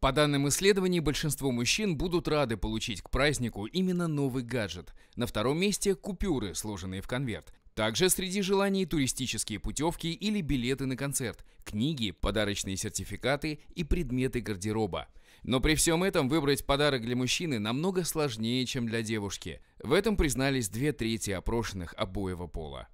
По данным исследований, большинство мужчин будут рады получить к празднику именно новый гаджет. На втором месте – купюры, сложенные в конверт. Также среди желаний туристические путевки или билеты на концерт, книги, подарочные сертификаты и предметы гардероба. Но при всем этом выбрать подарок для мужчины намного сложнее, чем для девушки. В этом признались две трети опрошенных обоего пола.